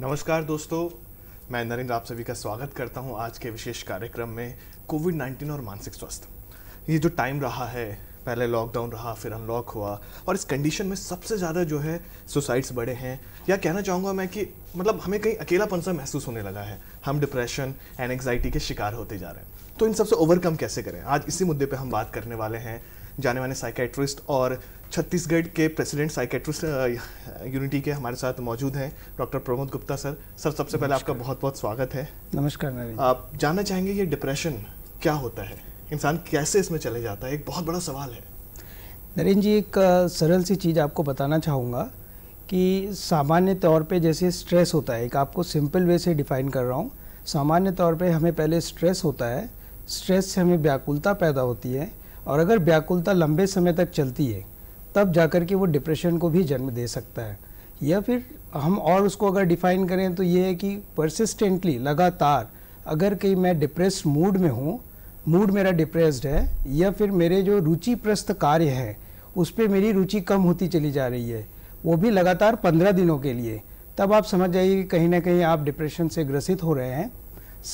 नमस्कार दोस्तों मैं नरेंद्र आप सभी का स्वागत करता हूं आज के विशेष कार्यक्रम में कोविड 19 और मानसिक स्वास्थ्य ये जो टाइम रहा है पहले लॉकडाउन रहा फिर अनलॉक हुआ और इस कंडीशन में सबसे ज़्यादा जो है सुसाइड्स बढ़े हैं या कहना चाहूँगा मैं कि मतलब हमें कहीं अकेलापन सा महसूस होने लगा है हम डिप्रेशन एंड एंग्जाइटी के शिकार होते जा रहे हैं तो इन सबसे ओवरकम कैसे करें आज इसी मुद्दे पर हम बात करने वाले हैं जाने माने साइकेट्रिस्ट और छत्तीसगढ़ के प्रेसिडेंट साइकेट्रिस्ट यूनिटी के हमारे साथ मौजूद हैं doctor Pramod Gupta sir sir सबसे पहले आपका बहुत बहुत स्वागत है नमस्कार आप जानना चाहेंगे ये डिप्रेशन क्या होता है इंसान कैसे इसमें चले जाता है एक बहुत बड़ा सवाल है नरेंद्र जी एक सरल सी चीज़ आपको बताना चाहूँगा कि सामान्य तौर पे जैसे स्ट्रेस होता है एक आपको सिंपल वे से डिफाइन कर रहा हूँ सामान्य तौर पे हमें पहले स्ट्रेस होता है स्ट्रेस से हमें व्याकुलता पैदा होती है और अगर व्याकुलता लंबे समय तक चलती है तब जाकर के वो डिप्रेशन को भी जन्म दे सकता है या फिर हम और उसको अगर डिफाइन करें तो ये है कि परसिस्टेंटली लगातार अगर कहीं मैं डिप्रेस मूड में हूँ मूड मेरा डिप्रेस्ड है या फिर मेरे जो रुचि प्रस्त कार्य हैं उस पर मेरी रुचि कम होती चली जा रही है वो भी लगातार पंद्रह दिनों के लिए तब आप समझ जाइए कि कहीं ना कहीं आप डिप्रेशन से ग्रसित हो रहे हैं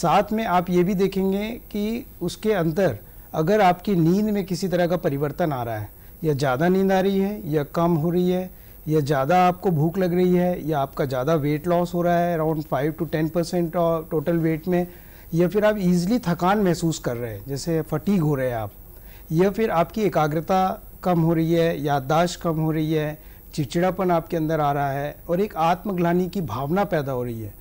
साथ में आप ये भी देखेंगे कि उसके अंतर अगर आपकी नींद में किसी तरह का परिवर्तन आ रहा है या ज़्यादा नींद आ रही है या कम हो रही है या ज़्यादा आपको भूख लग रही है या आपका ज़्यादा वेट लॉस हो रहा है around five two ten percent total weight में या फिर आप ईजिली थकान महसूस कर रहे हैं जैसे फटीक हो रहे हैं आप या फिर आपकी एकाग्रता कम हो रही है याददाश्त कम हो रही है चिड़चिड़ापन आपके अंदर आ रहा है और एक आत्मग्लानी की भावना पैदा हो रही है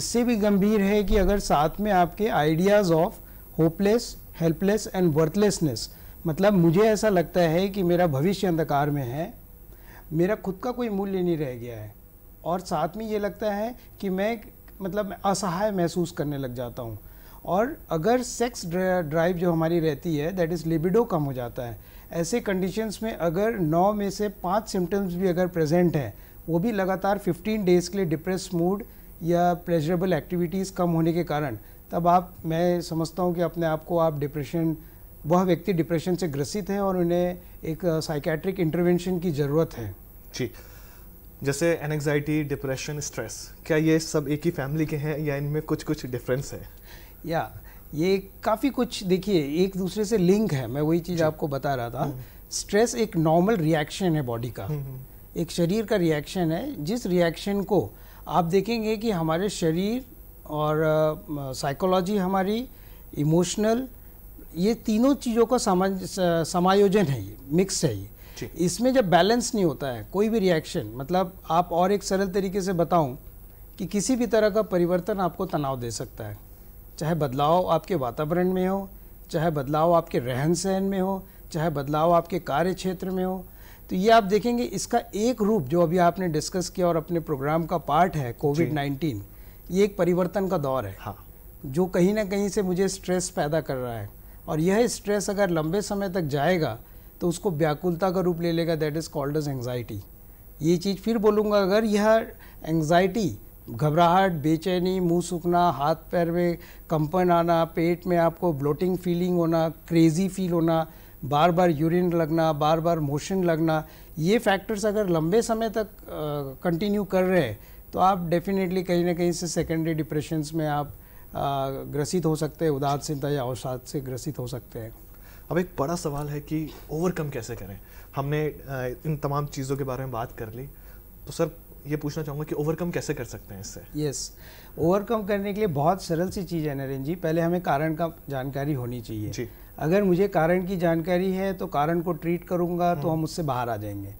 इससे भी गंभीर है कि अगर साथ में आपके ideas of hopeless helpless and worthlessness मतलब मुझे ऐसा लगता है कि मेरा भविष्य अंधकार में है मेरा खुद का कोई मूल्य नहीं रह गया है और साथ में ये लगता है कि मैं मतलब असहाय महसूस करने लग जाता हूँ और अगर सेक्स ड्राइव जो हमारी रहती है दैट इज़ लिबिडो कम हो जाता है ऐसे कंडीशंस में अगर नौ में से पाँच सिम्टम्स भी अगर प्रेजेंट हैं वो भी लगातार 15 डेज़ के लिए डिप्रेस मूड या प्लेजरेबल एक्टिविटीज़ कम होने के कारण तब आप मैं समझता हूँ कि अपने आप को आप डिप्रेशन वह व्यक्ति डिप्रेशन से ग्रसित हैं और उन्हें एक साइकेट्रिक इंटरवेंशन की ज़रूरत है जी जैसे एनजाइटी डिप्रेशन स्ट्रेस क्या ये सब एक ही फैमिली के हैं या इनमें कुछ कुछ डिफरेंस है या ये काफ़ी कुछ देखिए एक दूसरे से लिंक है मैं वही चीज़ आपको बता रहा था स्ट्रेस हम्म। एक नॉर्मल रिएक्शन है बॉडी का हम्म, हम्म। एक शरीर का रिएक्शन है जिस रिएक्शन को आप देखेंगे कि हमारे शरीर और साइकोलॉजी हमारी इमोशनल ये तीनों चीज़ों का समायोजन है ये मिक्स है ये इसमें जब बैलेंस नहीं होता है कोई भी रिएक्शन मतलब आप और एक सरल तरीके से बताऊं कि किसी भी तरह का परिवर्तन आपको तनाव दे सकता है चाहे बदलाव आपके वातावरण में हो चाहे बदलाव आपके रहन सहन में हो चाहे बदलाव आपके कार्य क्षेत्र में हो तो ये आप देखेंगे इसका एक रूप जो अभी आपने डिस्कस किया और अपने प्रोग्राम का पार्ट है कोविड नाइन्टीन ये एक परिवर्तन का दौर है हाँ जो कहीं ना कहीं से मुझे स्ट्रेस पैदा कर रहा है और यह स्ट्रेस अगर लंबे समय तक जाएगा तो उसको व्याकुलता का रूप ले लेगा that is called as anxiety ये चीज़ फिर बोलूँगा अगर यह एंगजाइटी घबराहट बेचैनी मुंह सूखना हाथ पैर में कंपन आना पेट में आपको ब्लोटिंग फीलिंग होना क्रेज़ी फील होना बार बार यूरिन लगना बार बार मोशन लगना ये फैक्टर्स अगर लंबे समय तक कंटिन्यू कर रहे हैं तो आप डेफिनेटली कहीं ना कहीं से सेकेंडरी डिप्रेशंस में आप ग्रसित हो सकते हैं उदासीनता या अवसाद से ग्रसित हो सकते हैं अब एक बड़ा सवाल है कि ओवरकम कैसे करें हमने इन तमाम चीज़ों के बारे में बात कर ली तो सर ये पूछना चाहूँगा कि ओवरकम कैसे कर सकते हैं इससे यस yes. ओवरकम करने के लिए बहुत सरल सी चीज़ है नरेंद्र जी पहले हमें कारण का जानकारी होनी चाहिए जी. अगर मुझे कारण की जानकारी है तो कारण को ट्रीट करूँगा तो हम्म। हम उससे बाहर आ जाएंगे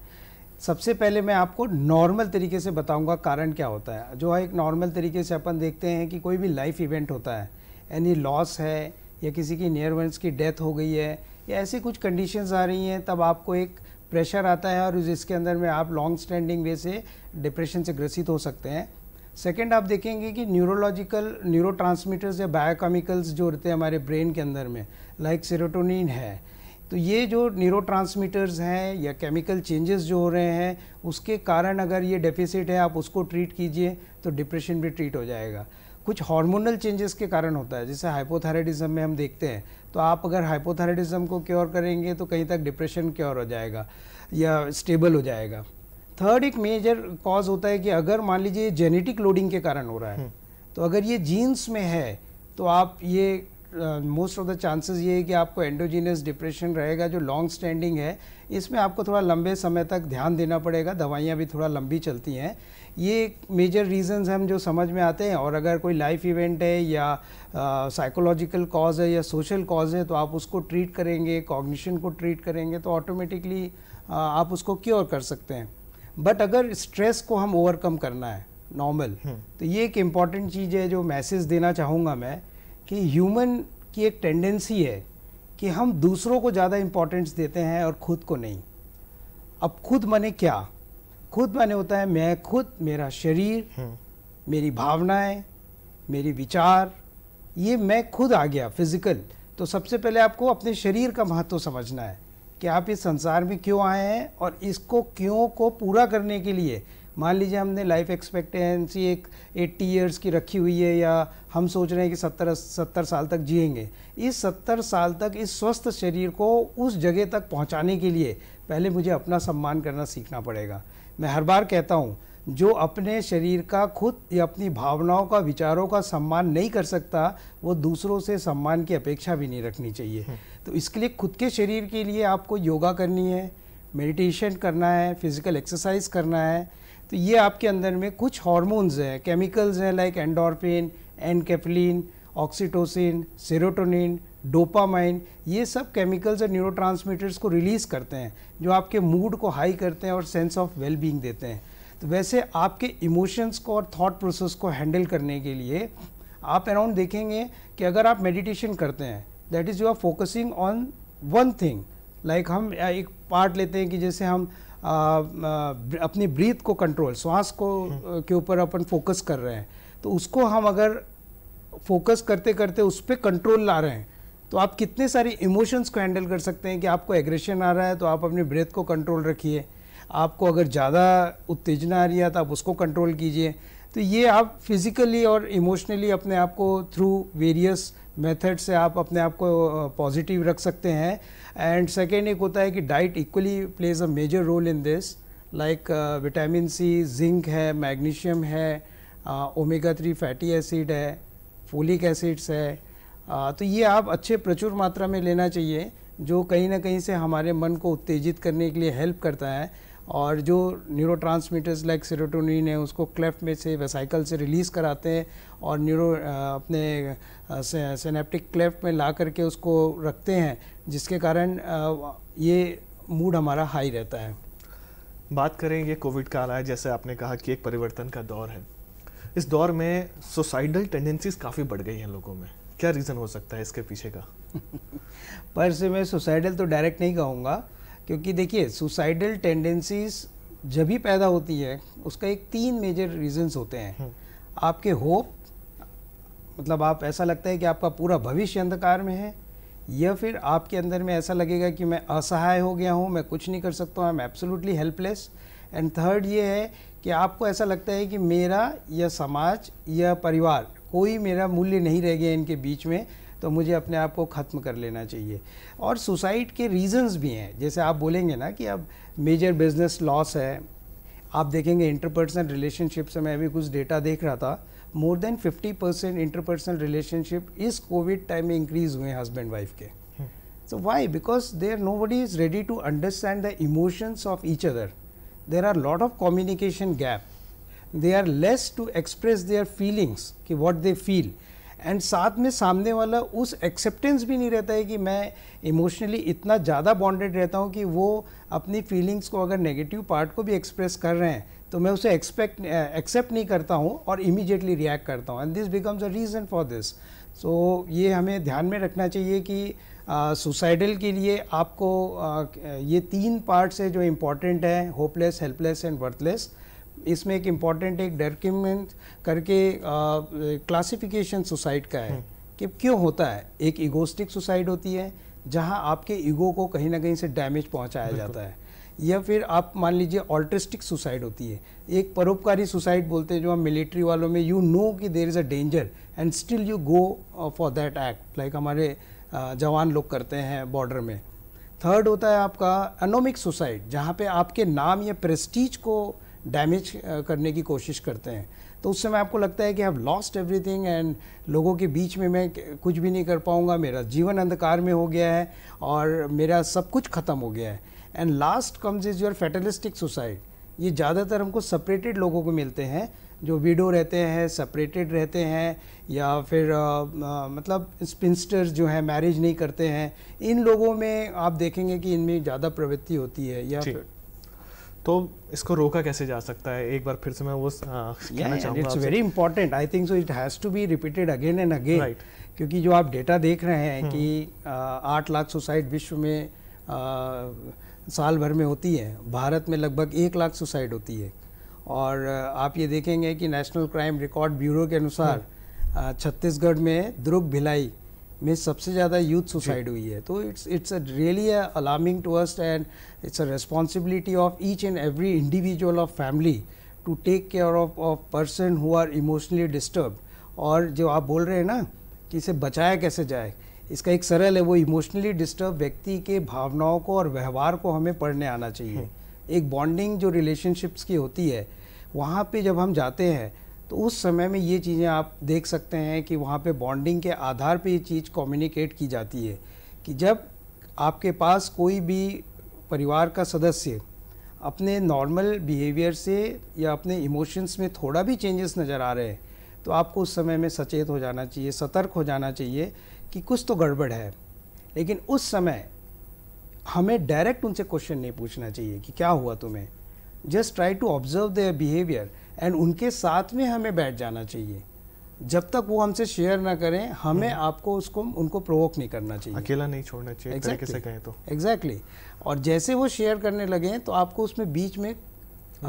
सबसे पहले मैं आपको नॉर्मल तरीके से बताऊंगा कारण क्या होता है जो है एक नॉर्मल तरीके से अपन देखते हैं कि कोई भी लाइफ इवेंट होता है यानी लॉस है या किसी की नियर वंस की डेथ हो गई है या ऐसी कुछ कंडीशंस आ रही हैं तब आपको एक प्रेशर आता है और जिसके अंदर में आप लॉन्ग स्टैंडिंग वे से डिप्रेशन से ग्रसित हो सकते हैं सेकेंड आप देखेंगे कि न्यूरोलॉजिकल न्यूरो या बायोकेमिकल्स जो रहते हैं हमारे ब्रेन के अंदर में लाइक like सेरोटोनिन है तो ये जो न्यूरो हैं या केमिकल चेंजेस जो हो रहे हैं उसके कारण अगर ये डेफिसिट है आप उसको ट्रीट कीजिए तो डिप्रेशन भी ट्रीट हो जाएगा कुछ हार्मोनल चेंजेस के कारण होता है जैसे हाइपोथायरेडिज्म में हम देखते हैं तो आप अगर हाइपोथायरेडिज्म को क्योर करेंगे तो कहीं तक डिप्रेशन क्योर हो जाएगा या स्टेबल हो जाएगा थर्ड एक मेजर कॉज होता है कि अगर मान लीजिए जेनेटिक लोडिंग के कारण हो रहा है हम्म। तो अगर ये जीन्स में है तो आप ये मोस्ट ऑफ द चांसेस ये है कि आपको एंडोजीनियस डिप्रेशन रहेगा जो लॉन्ग स्टैंडिंग है इसमें आपको थोड़ा लंबे समय तक ध्यान देना पड़ेगा दवाइयाँ भी थोड़ा लंबी चलती हैं ये मेजर रीजंस हम जो समझ में आते हैं और अगर कोई लाइफ इवेंट है या साइकोलॉजिकल uh, कॉज है या सोशल कॉज है तो आप उसको ट्रीट करेंगे कॉग्निशन को ट्रीट करेंगे तो ऑटोमेटिकली uh, आप उसको क्योर कर सकते हैं बट अगर स्ट्रेस को हम ओवरकम करना है नॉर्मल हम्म। तो ये एक इम्पॉर्टेंट चीज़ है जो मैसेज देना चाहूँगा मैं कि ह्यूमन की एक टेंडेंसी है कि हम दूसरों को ज़्यादा इम्पोर्टेंस देते हैं और खुद को नहीं अब खुद माने क्या खुद माने होता है मैं खुद मेरा शरीर हम्म। मेरी भावनाएं मेरी विचार ये मैं खुद आ गया फिजिकल तो सबसे पहले आपको अपने शरीर का महत्व समझना है कि आप इस संसार में क्यों आए हैं और इसको क्यों को पूरा करने के लिए मान लीजिए हमने लाइफ एक्सपेक्टेंसी एक 80 इयर्स की रखी हुई है या हम सोच रहे हैं कि 70 सत्तर साल तक जिएंगे इस 70 साल तक इस स्वस्थ शरीर को उस जगह तक पहुंचाने के लिए पहले मुझे अपना सम्मान करना सीखना पड़ेगा मैं हर बार कहता हूँ जो अपने शरीर का खुद या अपनी भावनाओं का विचारों का सम्मान नहीं कर सकता वो दूसरों से सम्मान की अपेक्षा भी नहीं रखनी चाहिए हम्म। तो इसके लिए खुद के शरीर के लिए आपको योगा करनी है मेडिटेशन करना है फिज़िकल एक्सरसाइज करना है तो ये आपके अंदर में कुछ हॉर्मोन्स हैं केमिकल्स हैं like endorphin enkephalin oxytocin serotonin dopamine ये सब केमिकल्स और न्यूरोट्रांसमीटर्स को रिलीज़ करते हैं जो आपके मूड को हाई करते हैं और सेंस ऑफ वेलबींग देते हैं तो वैसे आपके इमोशंस को और थॉट प्रोसेस को हैंडल करने के लिए आप अराउंड देखेंगे कि अगर आप मेडिटेशन करते हैं that is you are focusing on one thing like हम एक पार्ट लेते हैं कि जैसे हम अपनी ब्रीथ को कंट्रोल श्वास को हम्म। के ऊपर अपन फोकस कर रहे हैं तो उसको हम अगर फोकस करते करते उस पर कंट्रोल ला रहे हैं तो आप कितने सारी इमोशंस को हैंडल कर सकते हैं कि आपको एग्रेशन आ रहा है तो आप अपनी ब्रेथ को कंट्रोल रखिए आपको अगर ज़्यादा उत्तेजना आ रही है तो आप उसको कंट्रोल कीजिए तो ये आप फिज़िकली और इमोशनली अपने आप को थ्रू वेरियस मेथड से आप अपने आप को पॉजिटिव रख सकते हैं एंड सेकेंड एक होता है कि diet equally plays a major role in this like vitamin C zinc है मैग्नीशियम है ओमेगा थ्री फैटी एसिड है फोलिक एसिड्स है तो ये आप अच्छे प्रचुर मात्रा में लेना चाहिए जो कहीं ना कहीं से हमारे मन को उत्तेजित करने के लिए हेल्प करता है और जो न्यूरो ट्रांसमीटर्स लाइक सेरोटोनिन है उसको क्लेफ्ट में से वेसाइकल से रिलीज़ कराते हैं और न्यूरो अपने सेनेप्टिक क्लेफ्ट में ला करके उसको रखते हैं जिसके कारण ये मूड हमारा हाई रहता है बात करें ये कोविड का आ है जैसे आपने कहा कि एक परिवर्तन का दौर है इस दौर में सुसाइडल टेंडेंसीज काफ़ी बढ़ गई हैं लोगों में क्या रीज़न हो सकता है इसके पीछे का पर से मैं सुसाइडल तो डायरेक्ट नहीं कहूँगा क्योंकि देखिए सुसाइडल टेंडेंसीज जब भी पैदा होती है उसका एक तीन मेजर रीजंस होते हैं हम्म। आपके होप मतलब आप ऐसा लगता है कि आपका पूरा भविष्य अंधकार में है या फिर आपके अंदर में ऐसा लगेगा कि मैं असहाय हो गया हूँ मैं कुछ नहीं कर सकता I am absolutely helpless and third ये है कि आपको ऐसा लगता है कि मेरा या समाज या परिवार कोई मेरा मूल्य नहीं रह गया इनके बीच में तो मुझे अपने आप को ख़त्म कर लेना चाहिए और सुसाइड के रीज़न्स भी हैं जैसे आप बोलेंगे ना कि अब मेजर बिजनेस लॉस है आप देखेंगे इंटरपर्सनल रिलेशनशिप से मैं अभी कुछ डेटा देख रहा था more than 50 percent interpersonal relationship इस कोविड टाइम में इंक्रीज हुए हैं हस्बैंड वाइफ के so why because are nobody is ready to understand the emotions of each other there are lot of communication gap they are less to express their feelings कि what they feel and साथ में सामने वाला उस acceptance भी नहीं रहता है कि मैं इमोशनली इतना ज़्यादा बॉन्डेड रहता हूँ कि वो अपनी फीलिंग्स को अगर नेगेटिव पार्ट को भी एक्सप्रेस कर रहे हैं तो मैं उसे एक्सपेक्ट एक्सेप्ट नहीं करता हूँ और इमीडिएटली रिएक्ट करता हूँ and this becomes a reason for this so ये हमें ध्यान में रखना चाहिए कि सुसाइडल uh, के लिए आपको uh, ये तीन पार्ट्स है जो इम्पॉर्टेंट हैं होपलेस हेल्पलेस एंड वर्थलेस इसमें एक इम्पॉर्टेंट एक डॉक्यूमेंट करके क्लासिफिकेशन सुसाइड का है हम्म। कि क्यों होता है एक ईगोस्टिक सुसाइड होती है जहां आपके ईगो को कहीं ना कहीं से डैमेज पहुंचाया जाता है या फिर आप मान लीजिए ऑल्ट्रिस्टिक सुसाइड होती है एक परोपकारी सुसाइड बोलते हैं जो हम मिलिट्री वालों में यू नो कि there is a danger and still you go for that act like हमारे जवान लोग करते हैं बॉर्डर में थर्ड होता है आपका अनोमिक सुसाइड जहाँ पे आपके नाम या प्रेस्टीज को डैमेज uh, करने की कोशिश करते हैं तो उस समय आपको लगता है कि आई लॉस्ट एवरीथिंग एंड लोगों के बीच में मैं कुछ भी नहीं कर पाऊँगा मेरा जीवन अंधकार में हो गया है और मेरा सब कुछ ख़त्म हो गया है and last comes is your fatalistic suicide ये ज़्यादातर हमको सेपरेटेड लोगों को मिलते हैं जो वीडो रहते हैं सेपरेटेड रहते हैं या फिर आ, uh, आ, मतलब स्पिंस्टर जो हैं मैरिज नहीं करते हैं इन लोगों में आप देखेंगे कि इनमें ज़्यादा प्रवृत्ति होती है या तो इसको रोका कैसे जा सकता है एक बार फिर से मैं वो हाँ, कहना it's very important I think so it has to be repeated again and again क्योंकि जो आप डेटा देख रहे हैं कि hmm. आठ लाख सुसाइड विश्व में आ, साल भर में होती है भारत में लगभग एक लाख सुसाइड होती है और आप ये देखेंगे कि नेशनल क्राइम रिकॉर्ड ब्यूरो के अनुसार hmm. छत्तीसगढ़ में द्रुग भिलाई में सबसे ज़्यादा यूथ सुसाइड हुई है तो it's it's a really alarming to us and it's a responsibility of each and every individual of family to take care of of person who are emotionally disturb और जो आप बोल रहे हैं ना कि इसे बचाया कैसे जाए इसका एक सरल है वो इमोशनली डिस्टर्ब व्यक्ति के भावनाओं को और व्यवहार को हमें पढ़ने आना चाहिए हम्म। एक बॉन्डिंग जो रिलेशनशिप्स की होती है वहाँ पे जब हम जाते हैं तो उस समय में ये चीज़ें आप देख सकते हैं कि वहाँ पे बॉन्डिंग के आधार पे ये चीज़ कम्युनिकेट की जाती है कि जब आपके पास कोई भी परिवार का सदस्य अपने नॉर्मल बिहेवियर से या अपने इमोशंस में थोड़ा भी चेंजेस नज़र आ रहे हैं तो आपको उस समय में सचेत हो जाना चाहिए सतर्क हो जाना चाहिए कि कुछ तो गड़बड़ है लेकिन उस समय हमें डायरेक्ट उनसे क्वेश्चन नहीं पूछना चाहिए कि क्या हुआ तुम्हें just try to observe their behaviour and उनके साथ में हमें बैठ जाना चाहिए जब तक वो हमसे शेयर ना करें हमें हम्म। आपको उसको उनको प्रोवोक नहीं करना चाहिए अकेला नहीं छोड़ना चाहिए exactly, तरीके से कहें तो एग्जैक्टली exactly. और जैसे वो शेयर करने लगे तो आपको उसमें बीच में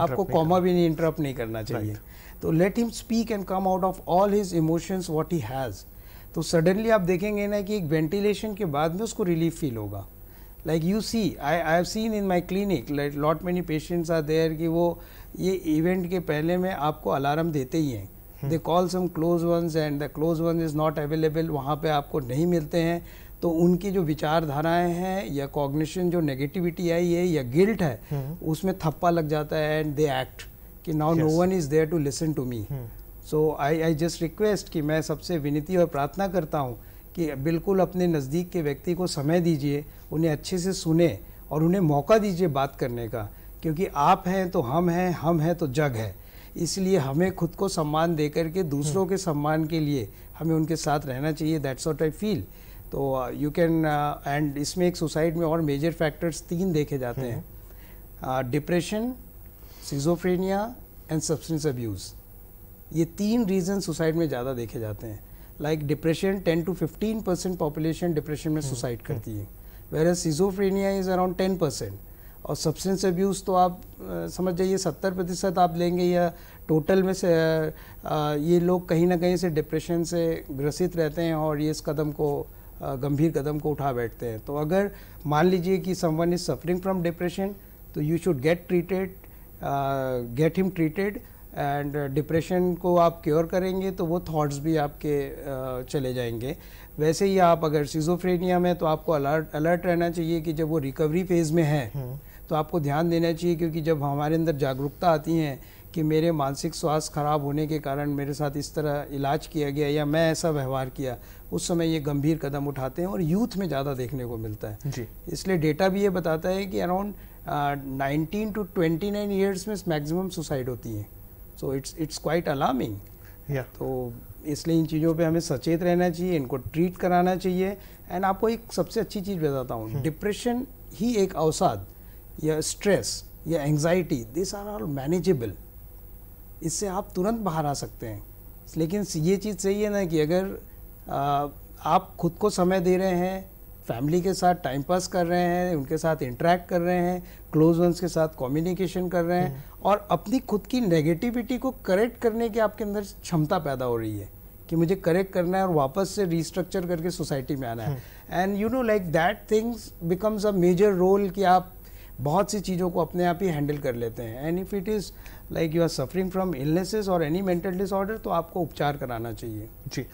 आपको कॉमा भी नहीं इंटरप्ट नहीं करना चाहिए तो let him speak and come out of all his emotions what he has तो सडनली आप देखेंगे ना कि एक वेंटिलेशन के बाद में उसको रिलीफ फील होगा like you see I I have seen in my clinic like lot many patients are there कि वो ये इवेंट के पहले में आपको अलार्म देते ही हैं they call some close ones and the close one is not available वहाँ पे आपको नहीं मिलते हैं तो उनकी जो विचारधाराएं हैं या कॉग्निशन जो नेगेटिविटी आई है या गिल्ट है हम्म। उसमें थप्पा लग जाता है एंड दे एक्ट कि now no one is there to listen to me so I I just request कि मैं सबसे विनती और प्रार्थना करता हूँ कि बिल्कुल अपने नज़दीक के व्यक्ति को समय दीजिए उन्हें अच्छे से सुने और उन्हें मौका दीजिए बात करने का क्योंकि आप हैं तो हम हैं हम हैं तो जग है इसलिए हमें खुद को सम्मान दे करके दूसरों के सम्मान के लिए हमें उनके साथ रहना चाहिए दैट्स वॉट आई फील तो यू कैन एंड इसमें एक सुसाइड में और मेजर फैक्टर्स तीन देखे जाते हैं depression schizophrenia and substance abuse ये तीन रीज़न सुसाइड में ज़्यादा देखे जाते हैं like depression 10 to 15 percent population depression में सुसाइड hmm. hmm. करती है where schizophrenia is around 10 percent और सब्सटेंस अब्यूज़ तो आप आ, समझ जाइए सत्तर प्रतिशत आप लेंगे या टोटल में से आ, ये लोग कहीं ना कहीं से डिप्रेशन से ग्रसित रहते हैं और ये इस कदम को गंभीर कदम को उठा बैठते हैं तो अगर मान लीजिए कि someone is suffering from depression तो you should get treated get him treated and depression uh, को आप क्योर करेंगे तो वो थॉट्स भी आपके uh, चले जाएंगे वैसे ही आप अगर सीजोफ्रेनिया में तो आपको अलर्ट अलर्ट रहना चाहिए कि जब वो रिकवरी फेज़ में है हम्म। तो आपको ध्यान देना चाहिए क्योंकि जब हमारे अंदर जागरूकता आती है कि मेरे मानसिक स्वास्थ्य खराब होने के कारण मेरे साथ इस तरह इलाज किया गया या मैं ऐसा व्यवहार किया उस समय ये गंभीर कदम उठाते हैं और यूथ में ज़्यादा देखने को मिलता है जी इसलिए डेटा भी ये बताता है कि around nineteen to twenty nine years में मैक्सिमम सुसाइड होती है so it's it's quite alarming तो इसलिए इन चीज़ों पे हमें सचेत रहना चाहिए इनको ट्रीट कराना चाहिए एंड आपको एक सबसे अच्छी चीज़ बताता हूँ डिप्रेशन हम्म। ही एक अवसाद या स्ट्रेस या anxiety this are all manageable इससे आप तुरंत बाहर आ सकते हैं लेकिन ये चीज़ सही है ना कि अगर आ, आप खुद को समय दे रहे हैं फैमिली के साथ टाइम पास कर रहे हैं उनके साथ इंटरेक्ट कर रहे हैं क्लोज वंस के साथ कम्युनिकेशन कर रहे हैं हम्म। और अपनी खुद की नेगेटिविटी को करेक्ट करने की आपके अंदर क्षमता पैदा हो रही है कि मुझे करेक्ट करना है और वापस से रिस्ट्रक्चर करके सोसाइटी में आना है and you know like that things becomes a major role कि आप बहुत सी चीज़ों को अपने आप ही हैंडल कर लेते हैं and if it is like you are suffering from illnesses और एनी मेंटल डिसऑर्डर तो आपको उपचार कराना चाहिए जी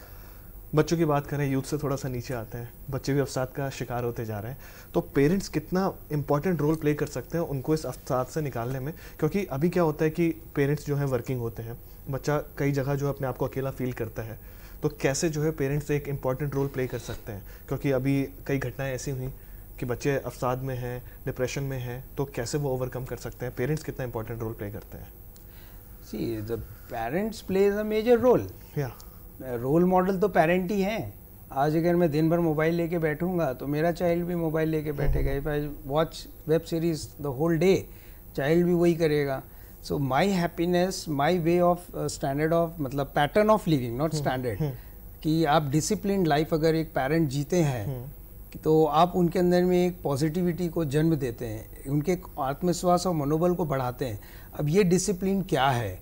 बच्चों की बात करें यूथ से थोड़ा सा नीचे आते हैं बच्चे भी अवसाद का शिकार होते जा रहे हैं तो पेरेंट्स कितना इंपॉर्टेंट रोल प्ले कर सकते हैं उनको इस अवसाद से निकालने में क्योंकि अभी क्या होता है कि पेरेंट्स जो है वर्किंग होते हैं बच्चा कई जगह जो है अपने आप को अकेला फील करता है तो कैसे जो है पेरेंट्स एक इम्पॉर्टेंट रोल प्ले कर सकते हैं क्योंकि अभी कई घटनाएँ ऐसी हुई कि बच्चे अवसाद में हैं डिप्रेशन में हैं तो कैसे वो ओवरकम कर सकते हैं पेरेंट्स कितना इंपॉर्टेंट रोल प्ले करते हैं see the parents plays a major role या रोल मॉडल तो पेरेंट ही हैं आज अगर मैं दिन भर मोबाइल लेके बैठूंगा तो मेरा चाइल्ड भी मोबाइल लेके बैठेगा if I watch web series the whole day child भी वही करेगा so my happiness my way of standard of मतलब pattern of living not standard कि आप डिसिप्लिन लाइफ अगर एक पेरेंट जीते हैं हम्म। तो आप उनके अंदर में एक पॉजिटिविटी को जन्म देते हैं उनके आत्मविश्वास और मनोबल को बढ़ाते हैं अब ये डिसिप्लिन क्या है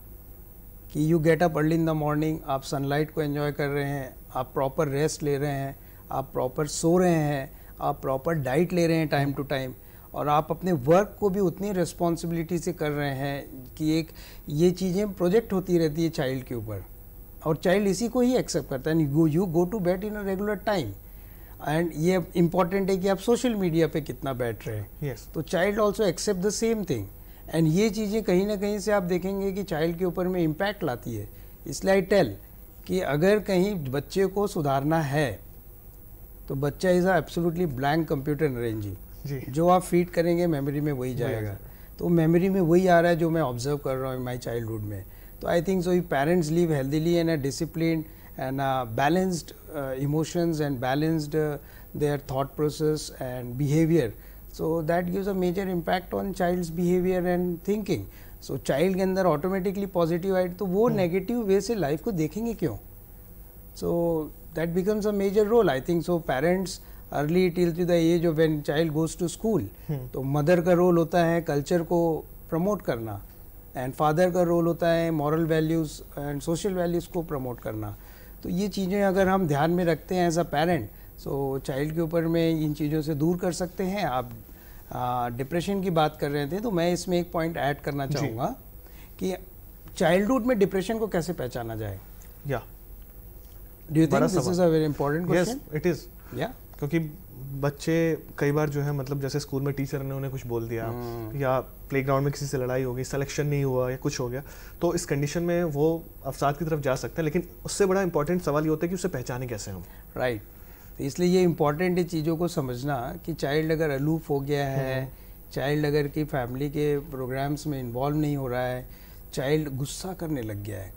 कि you get up early in the morning आप सनलाइट को एंजॉय कर रहे हैं आप प्रॉपर रेस्ट ले रहे हैं आप प्रॉपर सो रहे हैं आप प्रॉपर डाइट ले रहे हैं टाइम टू टाइम और आप अपने वर्क को भी उतनी रिस्पॉन्सिबिलिटी से कर रहे हैं कि एक ये चीज़ें प्रोजेक्ट होती रहती है चाइल्ड के ऊपर और चाइल्ड इसी को ही एक्सेप्ट करता है you you go to bed in a regular time and ये इम्पॉर्टेंट है कि आप सोशल मीडिया पे कितना बैठ रहे हैं yes. तो child also accept the same thing and ये चीज़ें कहीं ना कहीं से आप देखेंगे कि चाइल्ड के ऊपर में इम्पैक्ट लाती है इसलिए आई टेल कि अगर कहीं बच्चे को सुधारना है तो बच्चा इज़ एब्सोलूटली ब्लैंक कंप्यूटर नरेंजी जी जो आप फीड करेंगे मेमोरी में वही जाएगा तो मेमोरी में वही आ रहा है जो मैं ऑब्जर्व कर रहा हूँ माई चाइल्डहुड में तो I think so you parents live healthily and a discipline and balanced emotions and balanced their thought process and behaviour so that gives a major impact on child's behaviour and thinking so child के अंदर automatically positive आइड तो वो negative hmm. वे से life को देखेंगे क्यों so that becomes a major role I think so parents early till to the age of when child goes to school तो mother का रोल होता है कल्चर को प्रमोट करना एंड फादर का रोल होता है moral values and social values को प्रमोट करना तो ये चीज़ें अगर हम ध्यान में रखते हैं as a parent so so, child के ऊपर में इन चीज़ों से दूर कर सकते हैं आप डिप्रेशन की बात कर रहे थे तो मैं इसमें एक पॉइंट ऐड करना चाहूँगा कि चाइल्डहुड में डिप्रेशन को कैसे पहचाना जाए या do you think this is a very important question it is या क्योंकि बच्चे कई बार जो है मतलब जैसे स्कूल में टीचर ने उन्हें कुछ बोल दिया hmm. या प्लेग्राउंड में किसी से लड़ाई हो गई सिलेक्शन नहीं हुआ या कुछ हो गया तो इस कंडीशन में वो अफसाद की तरफ जा सकते हैं लेकिन उससे बड़ा इंपॉर्टेंट सवाल ये होता है कि उसे पहचाने कैसे हम राइट right. तो इसलिए ये इम्पॉर्टेंट है चीज़ों को समझना कि चाइल्ड अगर अलूफ हो गया है चाइल्ड हम्म। अगर की फैमिली के प्रोग्राम्स में इन्वॉल्व नहीं हो रहा है चाइल्ड गुस्सा करने लग गया है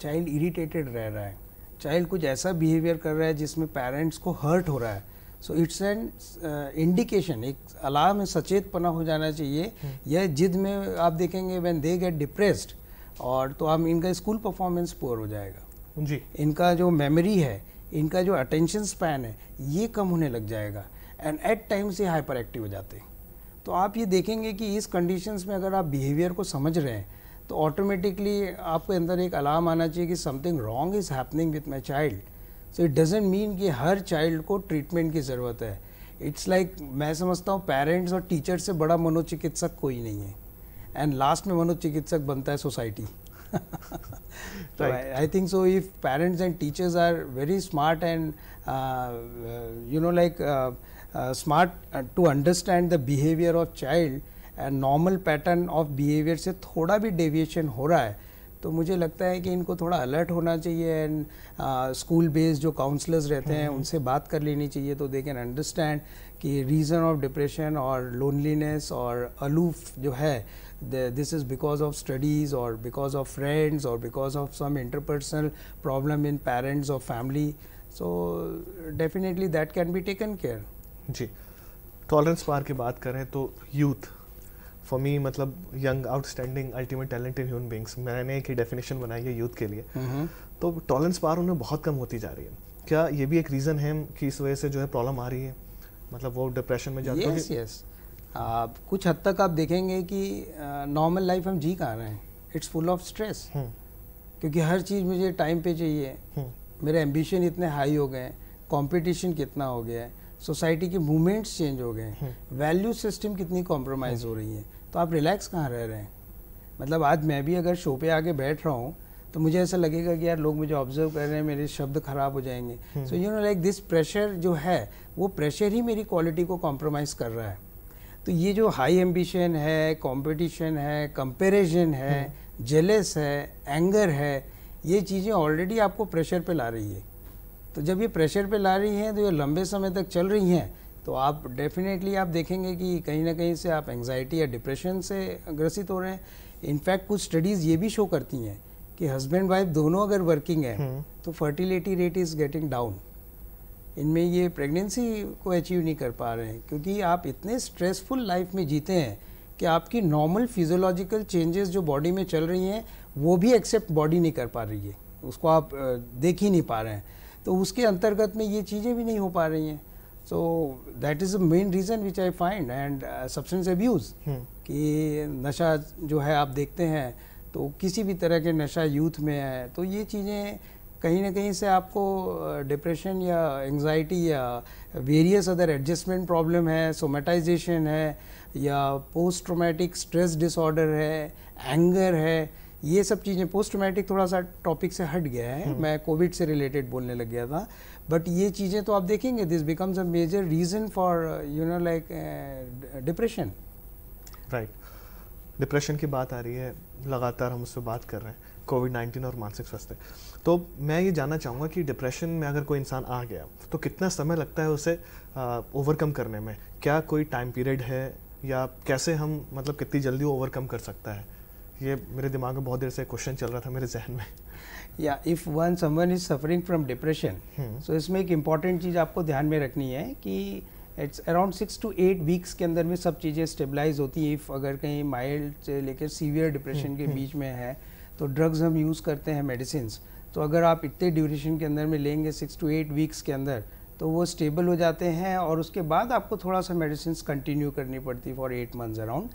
चाइल्ड इरिटेटेड रह रहा है चाइल्ड कुछ ऐसा बिहेवियर कर रहा है जिसमें पेरेंट्स को हर्ट हो रहा है सो इट्स एन इंडिकेशन एक अलार्म है सचेत पना हो जाना चाहिए हम्म। यह जिद में आप देखेंगे व्हेन दे गेट डिप्रेस्ड और तो हम इनका स्कूल परफॉर्मेंस पोअर हो जाएगा जी इनका जो मेमोरी है इनका जो अटेंशन स्पैन है ये कम होने लग जाएगा एंड एट टाइम्स ये हाइपर एक्टिव हो जाते हैं तो आप ये देखेंगे कि इस कंडीशंस में अगर आप बिहेवियर को समझ रहे हैं तो ऑटोमेटिकली आपके अंदर एक अलार्म आना चाहिए कि something wrong is happening with my child so it doesn't mean कि हर चाइल्ड को ट्रीटमेंट की ज़रूरत है इट्स लाइक like, मैं समझता हूँ पेरेंट्स और टीचर से बड़ा मनोचिकित्सक कोई नहीं है एंड लास्ट में मनोचिकित्सक बनता है society so right. I, I, think so. If parents and teachers are very smart and uh, you know like uh, uh, smart to understand the behavior of child and normal pattern of behavior से थोड़ा भी deviation हो रहा है तो मुझे लगता है कि इनको थोड़ा अलर्ट होना चाहिए एंड स्कूल बेस्ड जो काउंसलर्स रहते हैं उनसे बात कर लेनी चाहिए तो दे कैन अंडरस्टैंड कि रीज़न ऑफ डिप्रेशन और लोनलीनेस और अलूफ जो है this is because of studies और बिकॉज ऑफ फ्रेंड्स और because of some interpersonal problem in parents और family so definitely that can be taken care जी tolerance पार की बात करें तो यूथ फॉर मी मतलब young outstanding ultimate talented human beings मैंने एक डेफिनेशन बनाई है यूथ के लिए mm-hmm. तो टॉलरेंस पार उन्हें बहुत कम होती जा रही है क्या ये भी एक रीज़न है कि इस वजह से जो है प्रॉब्लम आ रही है मतलब वो डिप्रेशन में जाते yes, हैं यस आप कुछ हद तक आप देखेंगे कि नॉर्मल लाइफ हम जी कहाँ रहे हैं इट्स फुल ऑफ स्ट्रेस क्योंकि हर चीज़ मुझे टाइम पे चाहिए हम्म। मेरे एम्बिशन इतने हाई हो गए हैं कॉम्पिटिशन कितना हो गया है सोसाइटी के मूवमेंट्स चेंज हो गए हैं वैल्यू सिस्टम हम्म। कितनी कॉम्प्रोमाइज़ हो रही है तो आप रिलैक्स कहाँ रह रहे हैं मतलब आज मैं भी अगर शो पे आके बैठ रहा हूँ तो मुझे ऐसा लगेगा कि यार लोग मुझे ऑब्जर्व कर रहे हैं मेरे शब्द खराब हो जाएंगे so you know like this pressure जो है वो प्रेशर ही मेरी क्वालिटी को कॉम्प्रोमाइज़ कर रहा है तो ये जो हाई एम्बिशन है कॉम्पिटिशन है कंपेरिजन है जेलेस हम्म। है एंगर है ये चीज़ें ऑलरेडी आपको प्रेशर पे ला रही है तो जब ये प्रेशर पे ला रही हैं तो ये लंबे समय तक चल रही हैं तो आप डेफिनेटली आप देखेंगे कि कहीं ना कहीं से आप एंगजाइटी या डिप्रेशन से ग्रसित हो रहे हैं इनफैक्ट कुछ स्टडीज़ ये भी शो करती हैं कि हस्बैंड वाइफ दोनों अगर वर्किंग है हम्म। तो fertility rate is getting down इनमें ये प्रेगनेंसी को अचीव नहीं कर पा रहे हैं क्योंकि आप इतने स्ट्रेसफुल लाइफ में जीते हैं कि आपकी नॉर्मल फिजियोलॉजिकल चेंजेस जो बॉडी में चल रही हैं वो भी एक्सेप्ट बॉडी नहीं कर पा रही है उसको आप देख ही नहीं पा रहे हैं तो उसके अंतर्गत में ये चीज़ें भी नहीं हो पा रही हैं so that is a main reason which I find and substance abuse कि नशा जो है आप देखते हैं तो किसी भी तरह के नशा यूथ में है तो ये चीज़ें कहीं ना कहीं से आपको डिप्रेशन या एंजाइटी या वेरियस अदर एडजस्टमेंट प्रॉब्लम है सोमेटाइजेशन है या पोस्ट ट्रोमेटिक स्ट्रेस डिसऑर्डर है एंगर है ये सब चीज़ें पोस्ट ट्रोमेटिक थोड़ा सा टॉपिक से हट गया है हम्म। मैं कोविड से रिलेटेड बोलने लग गया था बट ये चीज़ें तो आप देखेंगे this becomes a major reason for you know like depression right depression की बात आ रही है लगातार हम उससे बात कर रहे हैं कोविड नाइन्टीन और मानसिक स्वास्थ्य तो मैं ये जानना चाहूँगा कि डिप्रेशन में अगर कोई इंसान आ गया तो कितना समय लगता है उसे ओवरकम करने में क्या कोई टाइम पीरियड है या कैसे हम मतलब कितनी जल्दी ओवरकम कर सकता है ये मेरे दिमाग में बहुत देर से क्वेश्चन चल रहा था मेरे जहन में या if one someone is suffering from depression so इसमें एक इम्पॉर्टेंट चीज़ आपको ध्यान में रखनी है कि it's around six to eight weeks के अंदर में सब चीज़ें स्टेबलाइज होती हैं इफ़ अगर कहीं माइल्ड से लेकर सीवियर डिप्रेशन के हम्म, बीच हम्म। में है तो ड्रग्स हम यूज़ करते हैं मेडिसिन तो अगर आप इतने ड्यूरेशन के अंदर में लेंगे सिक्स टू एट वीक्स के अंदर तो वो स्टेबल हो जाते हैं और उसके बाद आपको थोड़ा सा मेडिसिन कंटिन्यू करनी पड़ती for eight months around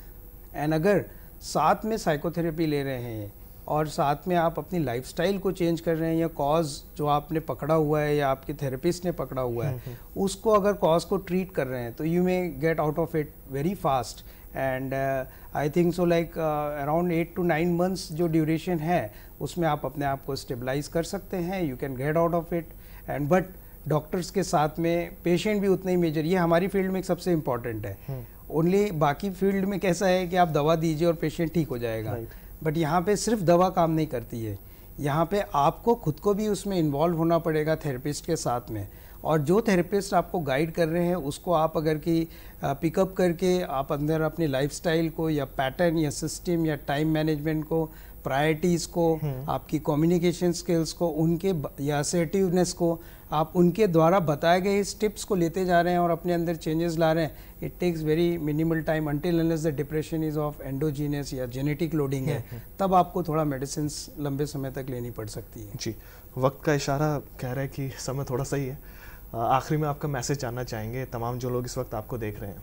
and अगर साथ में साइकोथेरेपी ले रहे हैं और साथ में आप अपनी लाइफस्टाइल को चेंज कर रहे हैं या कॉज जो आपने पकड़ा हुआ है या आपके थेरेपिस्ट ने पकड़ा हुआ है हम्म, हम्म। उसको अगर कॉज को ट्रीट कर रहे हैं तो you may get out of it very fast and I think so like around eight to nine months जो ड्यूरेशन है उसमें आप अपने आप को स्टेबलाइज कर सकते हैं you can get out of it and but doctors के साथ में पेशेंट भी उतना ही मेजर ये हमारी फील्ड में एक सबसे इम्पॉर्टेंट है ओनली हम्म। बाकी फील्ड में कैसा है कि आप दवा दीजिए और पेशेंट ठीक हो जाएगा right. बट यहाँ पे सिर्फ दवा काम नहीं करती है यहाँ पे आपको खुद को भी उसमें इन्वॉल्व होना पड़ेगा थेरेपिस्ट के साथ में और जो थेरेपिस्ट आपको गाइड कर रहे हैं उसको आप अगर कि पिकअप करके आप अंदर अपनी लाइफस्टाइल को या पैटर्न या सिस्टम या टाइम मैनेजमेंट को प्रायरिटीज को हम्म। आपकी कम्युनिकेशन स्किल्स को उनके या असर्टिवनेस को आप उनके द्वारा बताए गए इस टिप्स को लेते जा रहे हैं और अपने अंदर चेंजेस ला रहे हैं it takes very minimal time until unless the depression is of endogenous या जेनेटिक लोडिंग है हम्म, हम्म। तब आपको थोड़ा मेडिसिन लंबे समय तक लेनी पड़ सकती है जी वक्त का इशारा कह रहा है कि समय थोड़ा सही है आखिरी में आपका मैसेज जानना चाहेंगे तमाम जो लोग इस वक्त आपको देख रहे हैं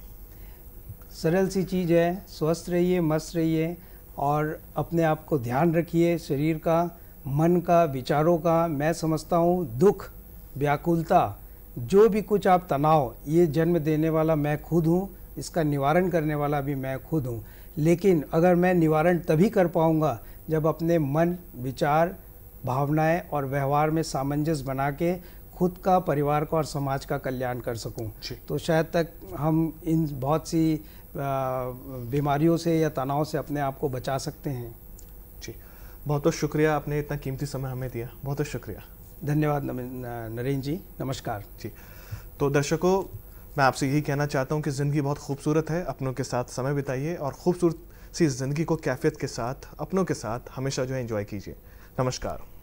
सरल सी चीज़ है स्वस्थ रहिए मस्त रहिए और अपने आप को ध्यान रखिए शरीर का मन का विचारों का मैं समझता हूँ दुख व्याकुलता जो भी कुछ आप तनाव ये जन्म देने वाला मैं खुद हूँ इसका निवारण करने वाला भी मैं खुद हूँ लेकिन अगर मैं निवारण तभी कर पाऊँगा जब अपने मन विचार भावनाएं और व्यवहार में सामंजस्य बना के खुद का परिवार का और समाज का कल्याण कर सकूं तो शायद तक हम इन बहुत सी बीमारियों से या तनाव से अपने आप को बचा सकते हैं जी बहुत बहुत शुक्रिया आपने इतना कीमती समय हमें दिया बहुत बहुत शुक्रिया धन्यवाद नरेंद्र जी नमस्कार जी तो दर्शकों मैं आपसे यही कहना चाहता हूँ कि ज़िंदगी बहुत खूबसूरत है अपनों के साथ समय बिताइए और खूबसूरत सी ज़िंदगी को कैफियत के साथ अपनों के साथ हमेशा जो है इन्जॉय कीजिए नमस्कार